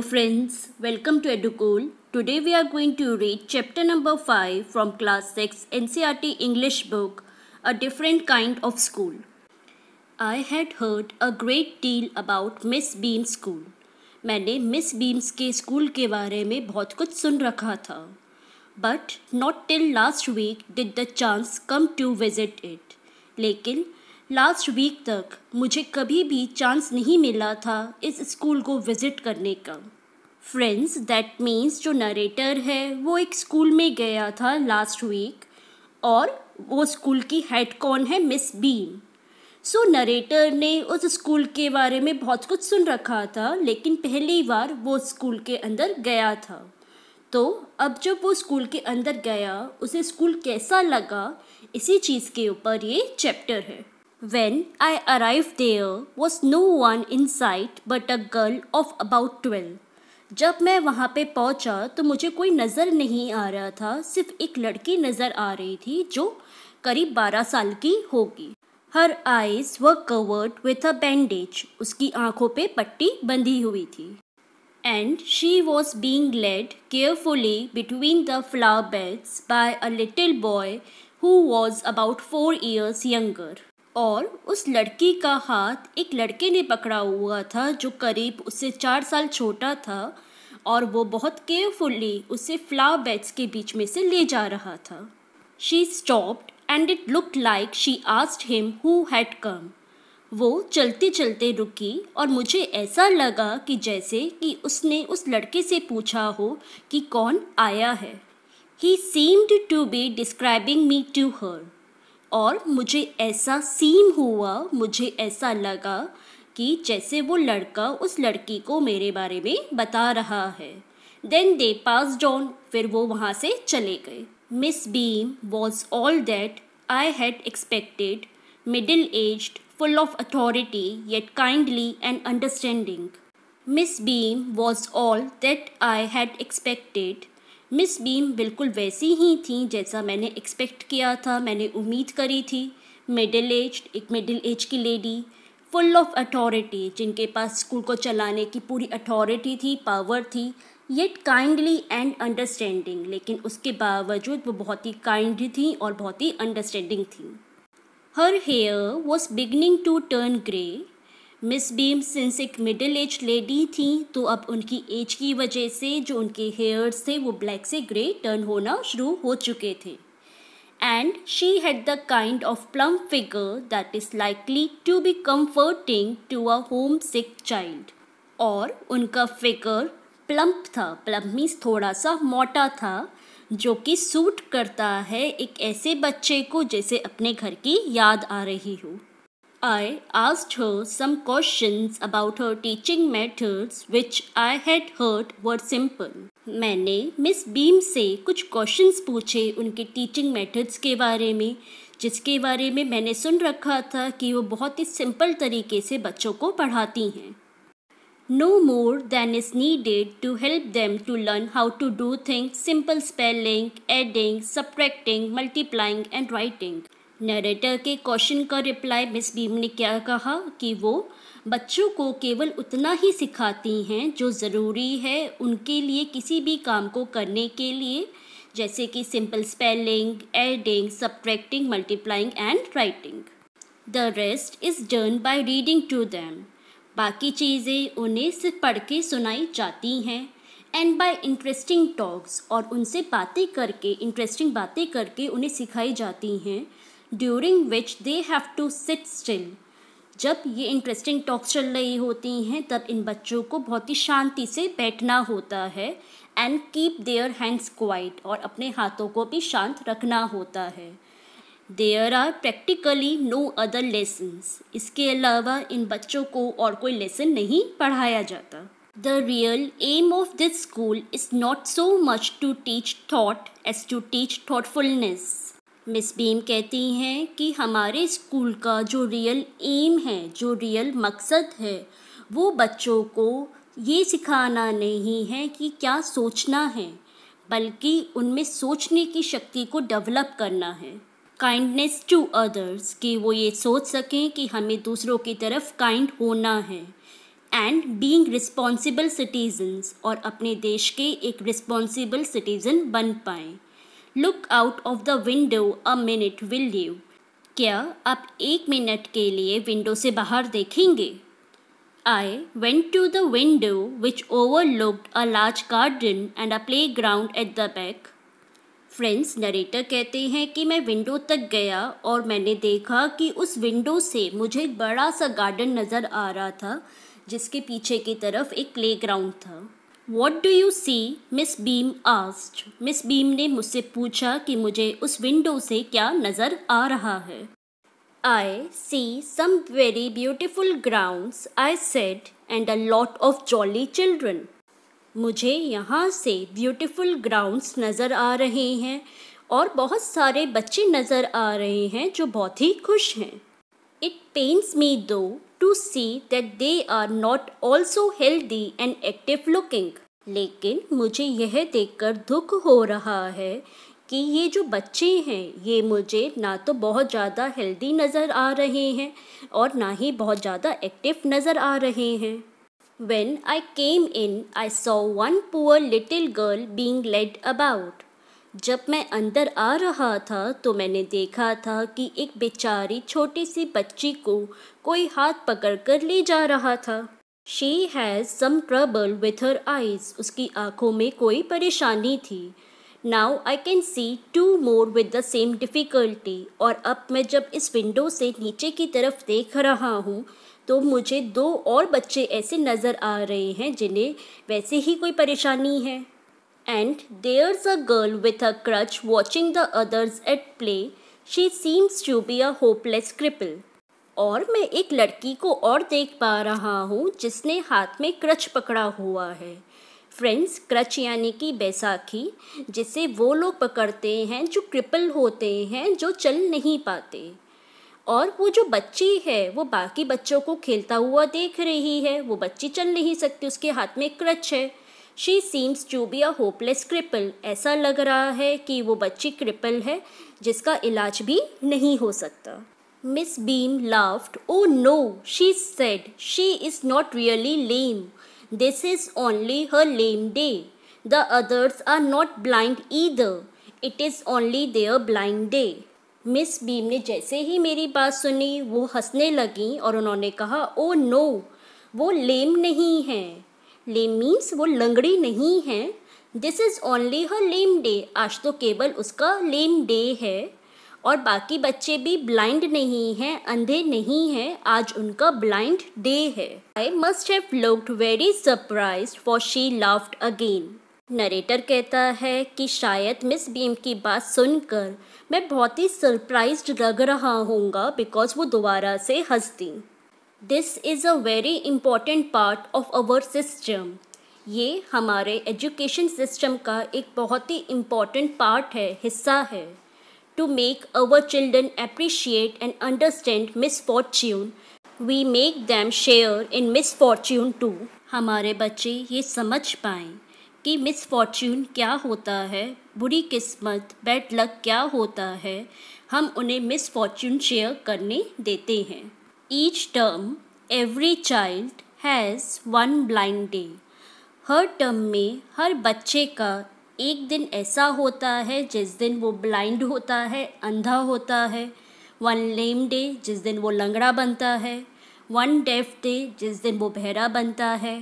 Hello friends, welcome to EduCool. Today we are going to read chapter number 5 from class 6 NCRT English book, A Different Kind of School. I had heard a great deal about miss Beam school मैंने miss Beam's के school के बारे में बहुत कुछ सुन रखा था but not till last week did the chance come to visit it लेकिन लास्ट वीक तक मुझे कभी भी चांस नहीं मिला था इस स्कूल को विज़िट करने का फ्रेंड्स दैट मीन्स जो नरेटर है वो एक स्कूल में गया था लास्ट वीक और वो स्कूल की हेड कौन है miss Beam so so, narrator ने उस स्कूल के बारे में बहुत कुछ सुन रखा था लेकिन पहली बार वो स्कूल के अंदर गया था तो अब जब वो स्कूल के अंदर गया उसे स्कूल कैसा लगा इसी चीज़ के ऊपर ये चैप्टर है When I arrived there was no one in sight but a girl of about twelve जब मैं वहाँ पे पहुँचा तो मुझे कोई नज़र नहीं आ रहा था सिर्फ एक लड़की नज़र आ रही थी जो करीब बारह साल की होगी her eyes were covered with a bandage उसकी आँखों पे पट्टी बंधी हुई थी and she was being led carefully between the flower beds by a little boy who was about four years younger और उस लड़की का हाथ एक लड़के ने पकड़ा हुआ था जो करीब उससे चार साल छोटा था और वो बहुत केयरफुली उसे फ्लावर बेड्स के बीच में से ले जा रहा था she stopped and it look like she asked him who had come वो चलते चलते रुकी और मुझे ऐसा लगा कि जैसे कि उसने उस लड़के से पूछा हो कि कौन आया है he seemed to be describing me to her और मुझे ऐसा सीम हुआ मुझे ऐसा लगा कि जैसे वो लड़का उस लड़की को मेरे बारे में बता रहा है देन दे पास डॉन फिर वो वहाँ से चले गए miss Beam was all that I had expected middle aged full of authority yet kindly and understanding miss Beam was all that I had expected miss Beam बिल्कुल वैसी ही थी जैसा मैंने एक्सपेक्ट किया था मैंने उम्मीद करी थी मिडिल एज एक मिडिल एज की लेडी फुल ऑफ अथॉरिटी जिनके पास स्कूल को चलाने की पूरी अथॉरिटी थी पावर थी येट काइंडली एंड अंडरस्टैंडिंग लेकिन उसके बावजूद वो बहुत ही काइंड थी और बहुत ही अंडरस्टैंडिंग थी her hair was beginning to turn grey miss Beam since एक मिडिल एज लेडी थी तो अब उनकी एज की वजह से जो उनके हेयर्स थे वो ब्लैक से ग्रे टर्न होना शुरू हो चुके थे and she had the kind of plump figure that is likely to be comforting to a home sick child और उनका फिगर प्लम्प था प्लम्प मीन्स थोड़ा सा मोटा था जो कि सूट करता है एक ऐसे बच्चे को जैसे अपने घर की याद आ रही हो I asked her some questions about her teaching methods which I had heard were simple. मैंने मिस बीम से कुछ क्वेश्चंस पूछे उनके टीचिंग मेथड्स के बारे में जिसके बारे में मैंने सुन रखा था कि वो बहुत ही सिंपल तरीके से बच्चों को पढ़ाती हैं no more than is needed to help them to learn how to do thing simple spelling adding subtracting multiplying and writing narrator के क्वेश्चन का रिप्लाई मिस भीम ने क्या कहा कि वो बच्चों को केवल उतना ही सिखाती हैं जो ज़रूरी है उनके लिए किसी भी काम को करने के लिए जैसे कि simple spelling adding subtracting multiplying and writing the rest is done by reading to them बाकी चीज़ें उन्हें सिर्फ पढ़ के सुनाई जाती हैं एंड बाय इंटरेस्टिंग टॉक्स और उनसे बातें करके इंटरेस्टिंग बातें करके उन्हें सिखाई जाती हैं during which they have to sit still जब ये इंटरेस्टिंग टॉक्स चल रही होती हैं तब इन बच्चों को बहुत ही शांति से बैठना होता है and keep their hands quiet और अपने हाथों को भी शांत रखना होता है there are practically no other lessons इसके अलावा इन बच्चों को और कोई लेसन नहीं पढ़ाया जाता the real aim of this school is not so much to teach thought as to teach thoughtfulness miss Beam कहती हैं कि हमारे स्कूल का जो रियल एम है जो रियल मकसद है वो बच्चों को ये सिखाना नहीं है कि क्या सोचना है बल्कि उनमें सोचने की शक्ति को डेवलप करना है काइंडनेस टू अदर्स कि वो ये सोच सकें कि हमें दूसरों की तरफ काइंड होना है एंड बीइंग रिस्पॉन्सिबल सिटीजन्स और अपने देश के एक रिस्पॉन्सिबल सिटीज़न बन पाएँ look out of the window a minute will you क्या आप एक मिनट के लिए विंडो से बाहर देखेंगे I went to the window which overlooked a large garden and a playground at the back friends narrator कहते हैं कि मैं विंडो तक गया और मैंने देखा कि उस विंडो से मुझे एक बड़ा सा गार्डन नज़र आ रहा था जिसके पीछे की तरफ एक प्ले ग्राउंड था what do you see miss Beam asked miss Beam ने मुझसे पूछा कि मुझे उस विंडो से क्या नज़र आ रहा है I see some very beautiful grounds I said and a lot of jolly children मुझे यहाँ से ब्यूटिफुल ग्राउंड्स नज़र आ रहे हैं और बहुत सारे बच्चे नज़र आ रहे हैं जो बहुत ही खुश हैं इट पेंट्स मी दो to see that they are not also healthy and active looking. लेकिन मुझे यह देखकर दुख हो रहा है कि ये जो बच्चे हैं ये मुझे ना तो बहुत ज़्यादा हेल्दी नज़र आ रहे हैं और ना ही बहुत ज़्यादा एक्टिव नज़र आ रहे हैं When I came in, I saw one poor little girl being led about. जब मैं अंदर आ रहा था तो मैंने देखा था कि एक बेचारी छोटी सी बच्ची को कोई हाथ पकड़ कर ले जा रहा था she has some trouble with her eyes उसकी आँखों में कोई परेशानी थी now I can see two more with the same difficulty और अब मैं जब इस विंडो से नीचे की तरफ देख रहा हूँ तो मुझे दो और बच्चे ऐसे नज़र आ रहे हैं जिन्हें वैसे ही कोई परेशानी है and there's a girl with a crutch watching the others at play. She seems to be a hopeless cripple. और मैं एक लड़की को और देख पा रहा हूँ जिसने हाथ में क्रच पकड़ा हुआ है फ्रेंड्स क्रच यानी कि बैसाखी जिसे वो लोग पकड़ते हैं जो क्रिपल होते हैं जो चल नहीं पाते और वो जो बच्ची है वो बाकी बच्चों को खेलता हुआ देख रही है वो बच्ची चल नहीं सकती उसके हाथ में क्रच है she seems to be a hopeless cripple ऐसा लग रहा है कि वो बच्ची क्रिपल है जिसका इलाज भी नहीं हो सकता Miss Beam laughed oh no she said she is not really lame this is only her lame day the others are not blind either it is only their blind day Miss Beam ने जैसे ही मेरी बात सुनी वो हंसने लगी और उन्होंने कहा ओ oh, नो वो लेम नहीं हैं लेम मीन्स वो लंगड़ी नहीं है this is only her lame day आज तो केवल उसका लेम डे है और बाकी बच्चे भी ब्लाइंड नहीं हैं अंधे नहीं हैं आज उनका ब्लाइंड डे है I must have looked very surprise for she laughed again narrator कहता है कि शायद मिस बीम की बात सुनकर मैं बहुत ही सरप्राइज लग रहा हूँ बिकॉज वो दोबारा से हंसती this is a very important part of our system ये हमारे एजुकेशन सिस्टम का एक बहुत ही इम्पॉर्टेंट पार्ट है हिस्सा है to make our children appreciate and understand misfortune we make them share in misfortune to हमारे बच्चे ये समझ पाएँ कि मिस फॉर्च्यून क्या होता है बुरी किस्मत बैड लक क्या होता है हम उन्हें मिस फॉर्च्यून शेयर करने देते हैं each term, every child has one blind day हर टर्म में हर बच्चे का एक दिन ऐसा होता है जिस दिन वो ब्लाइंड होता है अंधा होता है वन लेम डे जिस दिन वो लंगड़ा बनता है वन डेफ डे जिस दिन वो बहरा बनता है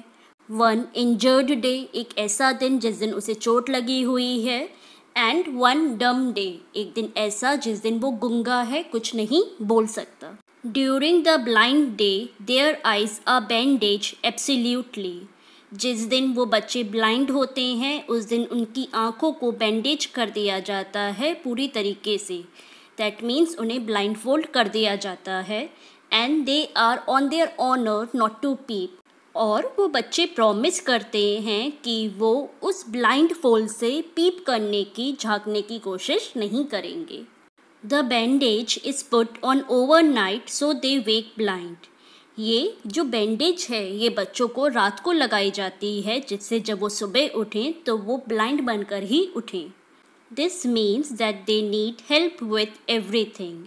वन इंजर्ड डे एक ऐसा दिन जिस दिन उसे चोट लगी हुई है एंड वन डम डे एक दिन ऐसा जिस दिन वो गुंगा है कुछ नहीं बोल सकता during the blind day their eyes a bandage absolutely. जिस दिन वो बच्चे ब्लाइंड होते हैं उस दिन उनकी आँखों को बैंडेज कर दिया जाता है पूरी तरीके से दैट मीन्स उन्हें ब्लाइंड फोल्ड कर दिया जाता है and they are on their honour not to peep और वो बच्चे प्रॉमिस करते हैं कि वो उस ब्लाइंड फोल्ड से पीप करने की झांकने की कोशिश नहीं करेंगे the bandage is put on overnight so they wake blind ये जो बैंडेज है ये बच्चों को रात को लगाई जाती है जिससे जब वो सुबह उठें तो वो ब्लाइंड बनकर ही उठें this means that they need help with everything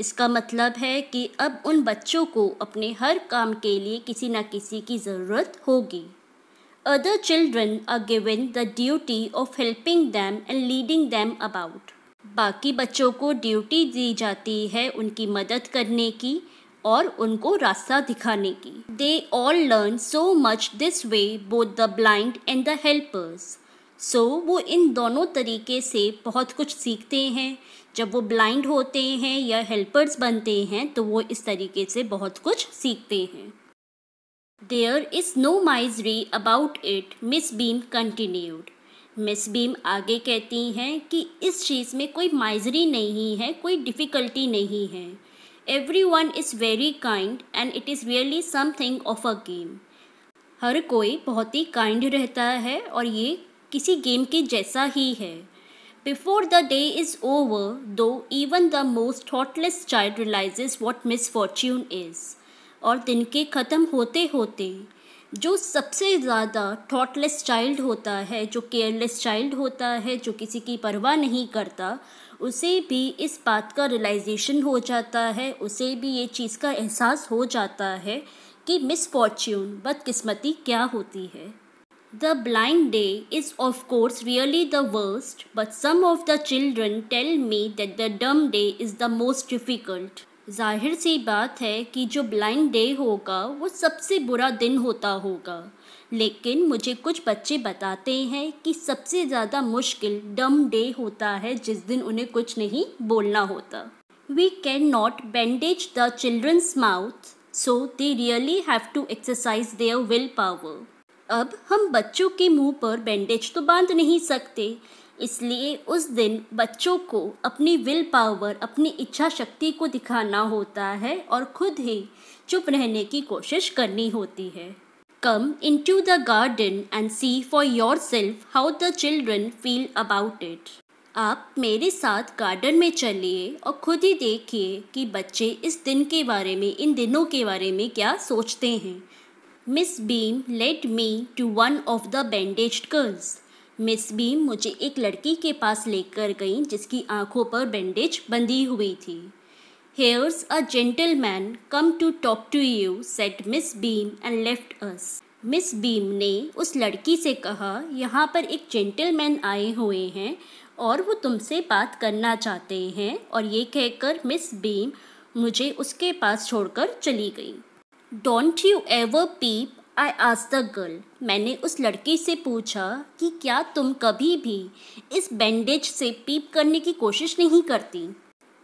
इसका मतलब है कि अब उन बच्चों को अपने हर काम के लिए किसी न किसी की ज़रूरत होगी other children are given the duty of helping them and leading them about बाकी बच्चों को ड्यूटी दी जाती है उनकी मदद करने की और उनको रास्ता दिखाने की they all learn so much this way both the blind and the helpers so वो इन दोनों तरीके से बहुत कुछ सीखते हैं जब वो ब्लाइंड होते हैं या हेल्पर्स बनते हैं तो वो इस तरीके से बहुत कुछ सीखते हैं there is no misery about it Miss Beam continued Miss Beam आगे कहती हैं कि इस चीज़ में कोई माइजरी नहीं है कोई डिफ़िकल्टी नहीं है everyone is very kind and it is really something of a game हर कोई बहुत ही काइंड रहता है और ये किसी गेम के जैसा ही है before the day is over though even the most thoughtless child realise what misfortune is और दिन के ख़त्म होते होते जो सबसे ज़्यादा थॉटलेस चाइल्ड होता है जो केयरलेस चाइल्ड होता है जो किसी की परवाह नहीं करता उसे भी इस बात का रियलाइजेशन हो जाता है उसे भी ये चीज़ का एहसास हो जाता है कि मिस फॉर्च्यून बदकिस्मती क्या होती है the blind day is of course really the worst but but some of the children tell me that the dumb day is the most जाहिर सी बात है कि जो ब्लाइंड डे होगा वो सबसे बुरा दिन होता होगा लेकिन मुझे कुछ बच्चे बताते हैं कि सबसे ज़्यादा मुश्किल डम डे होता है जिस दिन उन्हें कुछ नहीं बोलना होता we can not bandage the children's mouth so they really have to exercise their willpower अब हम बच्चों के मुंह पर बैंडेज तो बांध नहीं सकते इसलिए उस दिन बच्चों को अपनी विल पावर अपनी इच्छा शक्ति को दिखाना होता है और खुद ही चुप रहने की कोशिश करनी होती है come into the garden and see for yourself how the children feel about it आप मेरे साथ गार्डन में चलिए और खुद ही देखिए कि बच्चे इस दिन के बारे में इन दिनों के बारे में क्या सोचते हैं Miss Beam led me to one of the bandage girls Miss Beam मुझे एक लड़की के पास लेकर गई जिसकी आंखों पर बैंडेज बंधी हुई थी here's a gentleman come to talk to you said Miss Beam and left us Miss Beam ने उस लड़की से कहा यहाँ पर एक जेंटलमैन आए हुए हैं और वो तुमसे बात करना चाहते हैं और ये कहकर मिस बीम मुझे उसके पास छोड़कर चली गई don't you ever peep I आज द गर्ल मैंने उस लड़की से पूछा कि क्या तुम कभी भी इस बैंडेज से पीप करने की कोशिश नहीं करती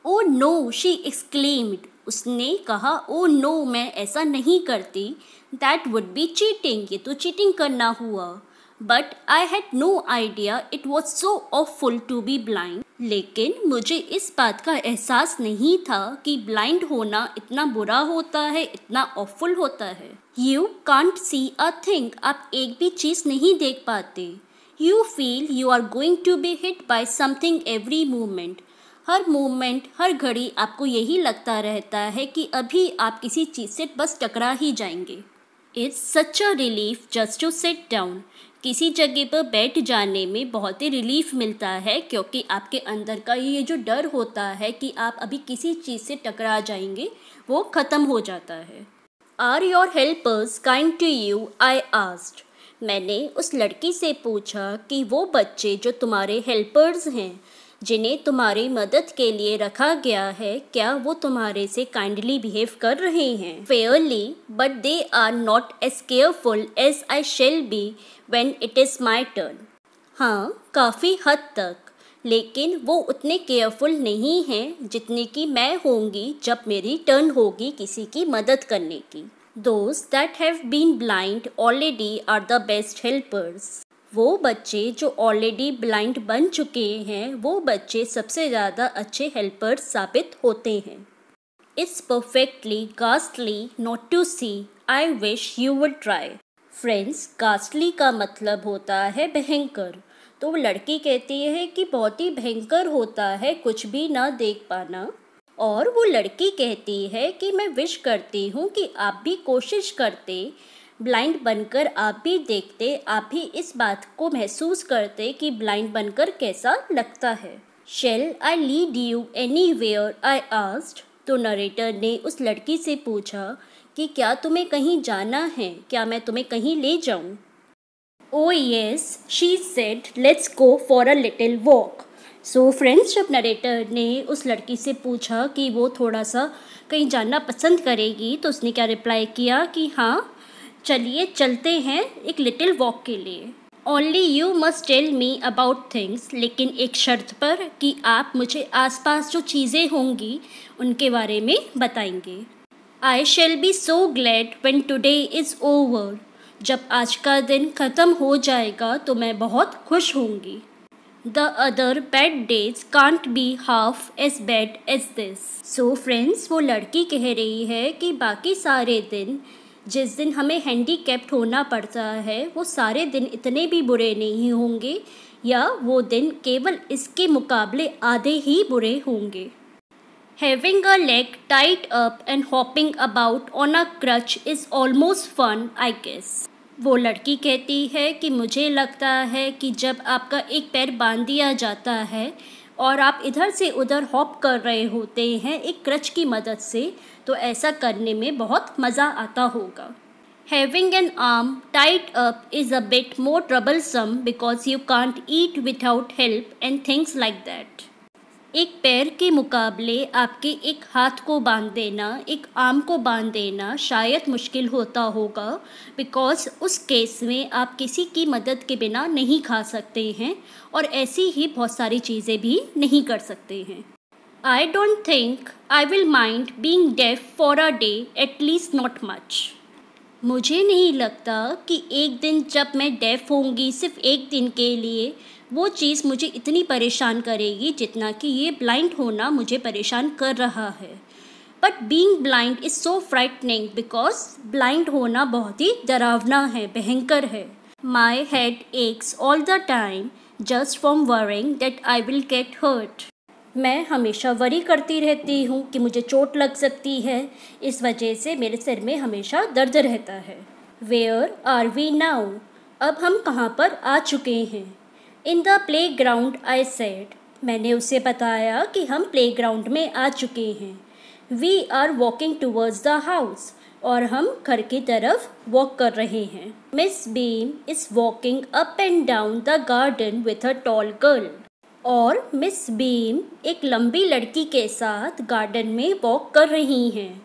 ओ नो शी एक्सक्लेम्ड उसने कहा ओ oh, नो मैं ऐसा नहीं करती दैट वुड बी चीटिंग ये तो चीटिंग करना हुआ but I had no idea it was so awful to be blind लेकिन मुझे इस बात का एहसास नहीं था कि ब्लाइंड होना इतना बुरा होता है इतना ऑफुल होता है you can't see a thing आप एक भी चीज़ नहीं देख पाते you feel you are going to be hit by something every moment हर मोमेंट हर घड़ी आपको यही लगता रहता है कि अभी आप किसी चीज़ से बस टकरा ही जाएंगे it's such a relief just to sit down किसी जगह पर बैठ जाने में बहुत ही रिलीफ मिलता है क्योंकि आपके अंदर का ये जो डर होता है कि आप अभी किसी चीज़ से टकरा जाएंगे वो ख़त्म हो जाता है are your helpers kind to you I asked मैंने उस लड़की से पूछा कि वो बच्चे जो तुम्हारे हेल्पर्स हैं जिन्हें तुम्हारी मदद के लिए रखा गया है क्या वो तुम्हारे से काइंडली बिहेव कर रहे हैं fairly but they are not as careful as I shall be when it is my turn हाँ काफ़ी हद तक लेकिन वो उतने केयरफुल नहीं हैं जितने की मैं होंगी जब मेरी टर्न होगी किसी की मदद करने की दोस्त that have been blind already are the best helpers वो बच्चे जो ऑलरेडी ब्लाइंड बन चुके हैं वो बच्चे सबसे ज़्यादा अच्छे हेल्पर साबित होते हैं it's perfectly ghastly not to see I wish you would try friends ghastly का मतलब होता है भयंकर तो लड़की कहती है कि बहुत ही भयंकर होता है कुछ भी ना देख पाना और वो लड़की कहती है कि मैं विश करती हूँ कि आप भी कोशिश करते ब्लाइंड बनकर आप भी देखते आप ही इस बात को महसूस करते कि ब्लाइंड बनकर कैसा लगता है shall I lead you anywhere I asked तो नरेटर ने उस लड़की से पूछा कि क्या तुम्हें कहीं जाना है क्या मैं तुम्हें कहीं ले जाऊं? Oh yes she said let's go for a little walk so friends जब नरेटर ने उस लड़की से पूछा कि वो थोड़ा सा कहीं जाना पसंद करेगी तो उसने क्या रिप्लाई किया कि हाँ चलिए चलते हैं एक लिटिल वॉक के लिए only you must tell me about things लेकिन एक शर्त पर कि आप मुझे आसपास जो चीज़ें होंगी उनके बारे में बताएंगे I shall be so glad when today is over जब आज का दिन ख़त्म हो जाएगा तो मैं बहुत खुश होंगी the other bad days can't be half as bad as this so friends वो लड़की कह रही है कि बाकी सारे दिन जिस दिन हमें कैप्ट होना पड़ता है वो सारे दिन इतने भी बुरे नहीं होंगे या वो दिन केवल इसके मुकाबले आधे ही बुरे होंगे having a leg tied up and hopping about on a crutch is almost fun I guess वो लड़की कहती है कि मुझे लगता है कि जब आपका एक पैर बांध दिया जाता है और आप इधर से उधर हॉप कर रहे होते हैं एक क्रच की मदद से तो ऐसा करने में बहुत मज़ा आता होगा having an arm tied up is a bit more troublesome because you can't eat without help and things like that एक पैर के मुकाबले आपके एक हाथ को बांध देना एक आम को बांध देना शायद मुश्किल होता होगा बिकॉज उस केस में आप किसी की मदद के बिना नहीं खा सकते हैं और ऐसी ही बहुत सारी चीज़ें भी नहीं कर सकते हैं I don't think I will mind being deaf for a day, at least not much. मुझे नहीं लगता कि एक दिन जब मैं डेफ होंगी सिर्फ एक दिन के लिए वो चीज़ मुझे इतनी परेशान करेगी जितना कि ये ब्लाइंड होना मुझे परेशान कर रहा है but being blind is so frightening because blind होना बहुत ही डरावना है भयंकर है my head aches all the time just from worrying that I will get hurt मैं हमेशा वरी करती रहती हूँ कि मुझे चोट लग सकती है इस वजह से मेरे सिर में हमेशा दर्द रहता है वेयर आर वी नाउ अब हम कहाँ पर आ चुके हैं in the playground I said मैंने उसे बताया कि हम प्ले ग्राउंड में आ चुके हैं we are walking towards the house और हम घर की तरफ वॉक कर रहे हैं Miss Beam is walking up and down the garden with a tall girl और मिस बीम एक लंबी लड़की के साथ गार्डन में वॉक कर रही हैं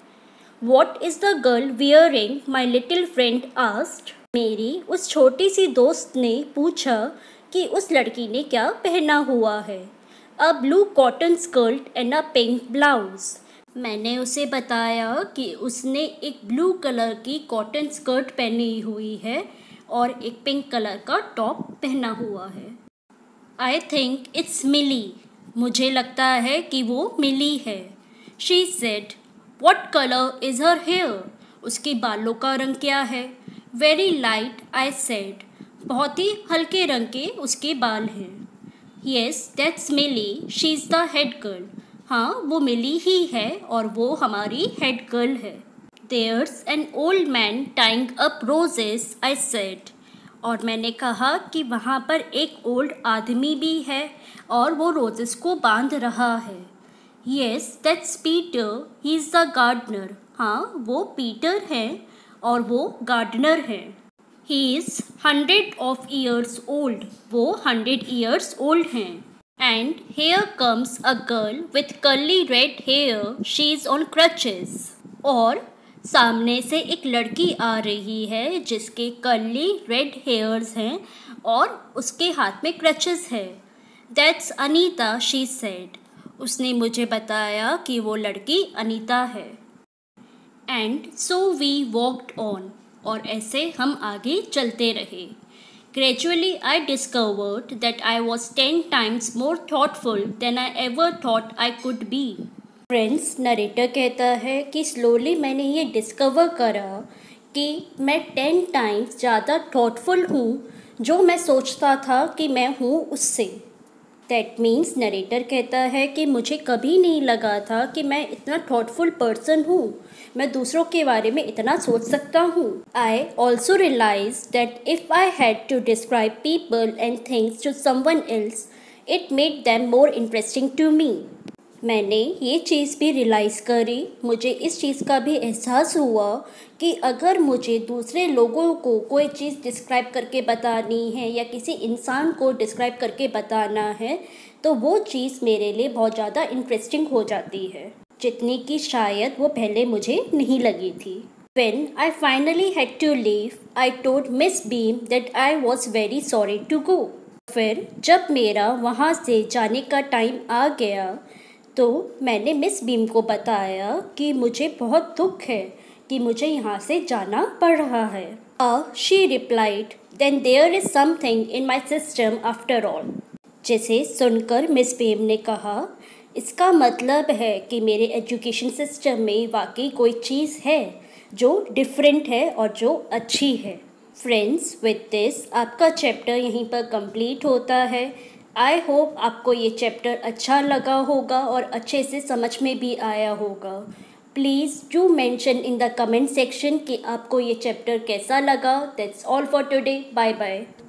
what is the girl wearing my little friend asked मेरी उस छोटी सी दोस्त ने पूछा कि उस लड़की ने क्या पहना हुआ है a blue cotton skirt and a pink blouse मैंने उसे बताया कि उसने एक ब्लू कलर की कॉटन स्कर्ट पहनी हुई है और एक पिंक कलर का टॉप पहना हुआ है आई थिंक इट्स मिली मुझे लगता है कि वो मिली है she said what colour is her hair उसके बालों का रंग क्या है वेरी लाइट आई सेड बहुत ही हल्के रंग के उसके बाल हैं yes that's Millie she is the head girl हाँ वो मिली ही है और वो हमारी हेड गर्ल है there's an old man tying up roses I said और मैंने कहा कि वहाँ पर एक ओल्ड आदमी भी है और वो रोजेस को बांध रहा है yes that's Peter he is the gardener हाँ वो पीटर है और वो गार्डनर है he is hundred of years old वो हंड्रेड ईयर्स ओल्ड हैं And here comes a girl with curly red hair. She's on crutches. और सामने से एक लड़की आ रही है जिसके कर्ली रेड हेयर्स हैं और उसके हाथ में क्रचेस है दैट्स अनीता शी सेड उसने मुझे बताया कि वो लड़की अनीता है and so we walked on और ऐसे हम आगे चलते रहे Gradually, I discovered that I was ten times more thoughtful than I ever thought I could be. Friends narrator कहता है कि स्लोली मैंने ये डिस्कवर करा कि मैं टेन टाइम्स ज़्यादा थॉटफुल हूँ जो मैं सोचता था कि मैं हूँ उससे दैट मीन्स नरेटर कहता है कि मुझे कभी नहीं लगा था कि मैं इतना थॉटफुल पर्सन हूँ मैं दूसरों के बारे में इतना सोच सकता हूँ I also realise that if I had to describe people and things to someone else it made them more interesting to me मैंने ये चीज़ भी रियलाइज़ करी मुझे इस चीज़ का भी एहसास हुआ कि अगर मुझे दूसरे लोगों को कोई चीज़ डिस्क्राइब करके बतानी है या किसी इंसान को डिस्क्राइब करके बताना है तो वो चीज़ मेरे लिए बहुत ज़्यादा इंटरेस्टिंग हो जाती है जितनी कि शायद वो पहले मुझे नहीं लगी थी when I finally had to leave I told Miss Beam that I was very sorry to go फिर जब मेरा वहाँ से जाने का टाइम आ गया तो मैंने मिस बीम को बताया कि मुझे बहुत दुख है कि मुझे यहाँ से जाना पड़ रहा है uh she replied then there is something in my system after all जैसे सुनकर मिस बीम ने कहा इसका मतलब है कि मेरे एजुकेशन सिस्टम में वाकई कोई चीज़ है जो डिफरेंट है और जो अच्छी है फ्रेंड्स विद दिस आपका चैप्टर यहीं पर कंप्लीट होता है आई होप आपको ये चैप्टर अच्छा लगा होगा और अच्छे से समझ में भी आया होगा please do mention in the comment section कि आपको ये चैप्टर कैसा लगा that's all for today bye bye